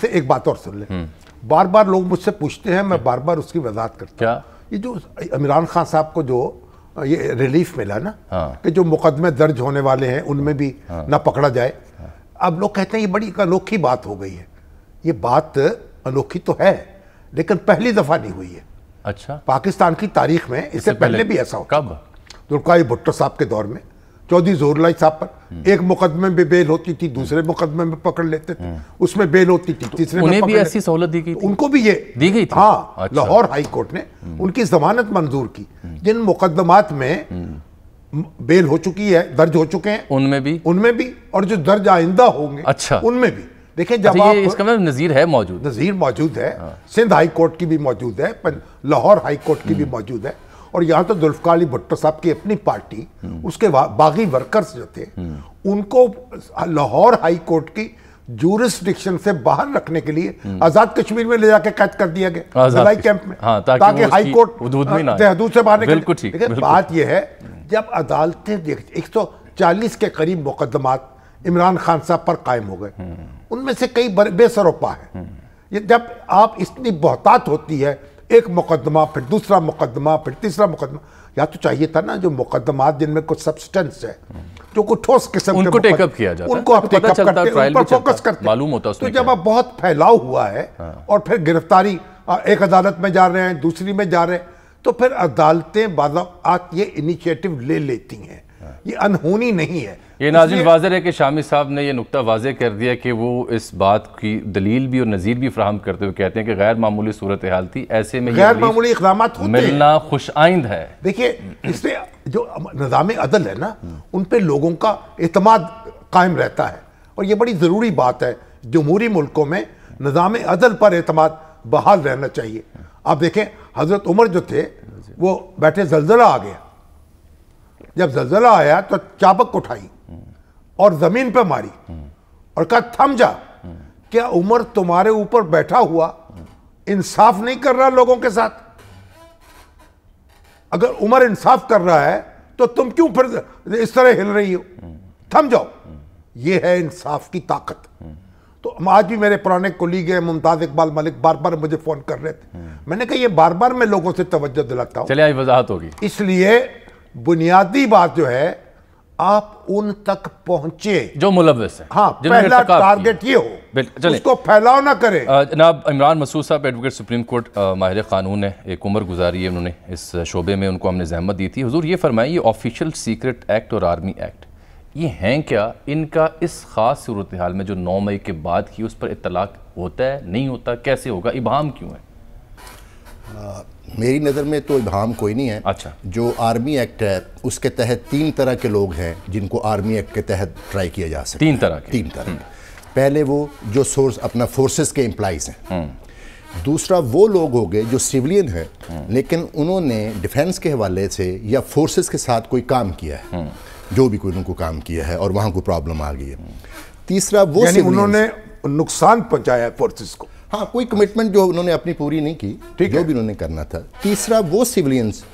से एक बात और सुन ले हम्म। बार बार लोग मुझसे पूछते हैं मैं हम्म। बार बार उसकी वजात करता हूँ ये जो इमरान खान साहब को जो ये रिलीफ मिला ना हाँ। कि जो मुकदमे दर्ज होने वाले हैं उनमें भी हाँ। ना पकड़ा जाए हाँ। अब लोग कहते हैं ये बड़ी अनोखी बात हो गई है ये बात अनोखी तो है लेकिन पहली दफ़ा नहीं हुई है अच्छा पाकिस्तान की तारीख में इससे पहले, पहले भी ऐसा हो कब दुर्काई भुट्टो साहब के दौर में चौधरी जोहरलाई साहब पर एक मुकदमे में बेल होती थी दूसरे मुकदमे में पकड़ लेते थे उसमें बेल होती थी तीसरे उन्हें भी ऐसी सहूलत दी गई उनको भी ये दी गई हाँ अच्छा। लाहौर हाई कोर्ट ने उनकी जमानत मंजूर की जिन मुकदमात में बेल हो चुकी है दर्ज हो चुके हैं उनमें भी उनमें भी और जो दर्ज आइंदा होंगे अच्छा उनमें भी देखिए अच्छा, जब अच्छा आप इसका मतलब नज़ीर है मौजूद नज़ीर मौजूद है हाँ। सिंध हाई कोर्ट की भी मौजूद है लाहौर हाई कोर्ट की भी हम्म। मौजूद है और यहाँ तो जुल्फकारी भुट्टो साहब की अपनी पार्टी उसके बागी वर्कर्स जो थे उनको लाहौर हाई कोर्ट की जूरिस्टिक्शन से बाहर रखने के लिए आजाद कश्मीर में ले जाके कैद कर दिया गया लड़ाई कैंप में हाँ, ताकि, ताकि हाई कोर्ट हाँ, हदूद से बाहर निकल बात यह है जब अदालतें देख एक सौ चालीस के करीब मुकदमात इमरान खान साहब पर कायम हो गए हम्म। उनमें से कई बेसरोपा है जब आप इतनी बहतात होती है एक मुकदमा फिर दूसरा मुकदमा फिर तीसरा मुकदमा या तो चाहिए था ना जो मुकदमा जिनमें कुछ सब्सटेंस है जो कुछ ठोस किस्म उनको टेकअप किया जाता उनको आप टेकअप करते उन पर फोकस करते मालूम होता तो जब आप बहुत फैलाव हुआ है हाँ। और फिर गिरफ्तारी एक अदालत में जा रहे हैं दूसरी में जा रहे हैं तो फिर अदालतें बाद ये इनिशिएटिव ले लेती हैं ये अनहोनी नहीं है ये नाजिन वाजर है कि शामी साहब ने यह नुकता वाजह कर दिया कि वो इस बात की दलील भी और नज़ीर भी फ्राहम करते हुए कहते हैं कि गैर मामूली सूरत हाल थी ऐसे में गैर मामूली इकदाम मिलना खुश आइंद है देखिए इससे जो निज़ाम अदल है ना उन पर लोगों का अतमाद कायम रहता है और ये बड़ी ज़रूरी बात है जमहूरी मुल्कों में निज़ाम अदल पर अतमाद बहाल रहना चाहिए आप देखें हज़रत उमर जो थे वो बैठे जलजला आ गया जब जलजला आया तो चाबक उठाई और जमीन पे मारी और कहा थम जा क्या उमर तुम्हारे ऊपर बैठा हुआ इंसाफ नहीं कर रहा लोगों के साथ अगर उमर इंसाफ कर रहा है तो तुम क्यों फिर इस तरह हिल रही हो थम जाओ ये है इंसाफ की ताकत तो आज भी मेरे पुराने कोलीग है मुमताज इकबाल मलिक बार बार मुझे फोन कर रहे थे मैंने कहा ये बार बार मैं लोगों से तवज्जो दिलाता हूं चले आज वजाहत होगी इसलिए बुनियादी बात जो है आप उन तक पहुंचे जो मुलविस है हाँ पहला टारगेट ये हो उसको फैलाव ना करें जनाब इमरान मसूद साहब एडवोकेट सुप्रीम कोर्ट माहिर कानून ने एक उम्र गुजारी है उन्होंने इस शोबे में उनको हमने जहमत दी थी हजूर ये फरमाई ये ऑफिशियल सीक्रेट एक्ट और आर्मी एक्ट ये हैं क्या इनका इस खास सूरत हाल में जो नौ मई के बाद की उस पर इतलाक होता है नहीं होता कैसे होगा इबाम क्यों है मेरी नज़र में तो इल्हाम कोई नहीं है अच्छा जो आर्मी एक्ट है उसके तहत तीन तरह के लोग हैं जिनको आर्मी एक्ट के तहत ट्राई किया जा सकता तीन तरह के तीन तरह हम्म। पहले वो जो सोर्स अपना फोर्सेस के एम्प्लाइज हैं हम्म। दूसरा वो लोग हो गए जो सिविलियन है हम्म। लेकिन उन्होंने डिफेंस के हवाले से या फोर्सेस के साथ कोई काम किया है जो भी कोई उनको काम किया है और वहाँ को प्रॉब्लम आ गई है तीसरा वो उन्होंने नुकसान पहुंचाया है फोर्सेस को हाँ कोई कमिटमेंट जो उन्होंने अपनी पूरी नहीं की ठीक जो भी उन्होंने करना था तीसरा वो सिविलियंस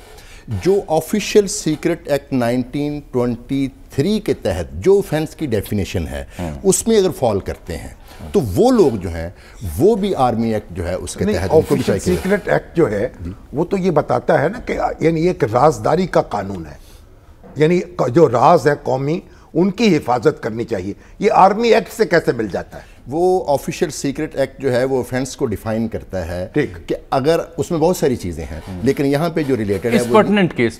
जो ऑफिशियल सीक्रेट एक्ट 1923 के तहत जो ऑफेंस की डेफिनेशन है हाँ। उसमें अगर फॉल करते हैं हाँ। तो वो लोग जो हैं वो भी आर्मी एक्ट जो है उसके तहत ऑफिशियल सीक्रेट एक्ट जो है वो तो ये बताता है ना कि यानी एक राजदारी का कानून है यानी जो राज है कौमी उनकी हिफाजत करनी चाहिए ये आर्मी एक्ट से कैसे मिल जाता है वो ऑफिशियल सीक्रेट एक्ट जो है वो ऑफेंस को डिफाइन करता है कि अगर उसमें बहुत सारी चीज़ें हैं हम्म। लेकिन यहाँ पे जो रिलेटेड है केस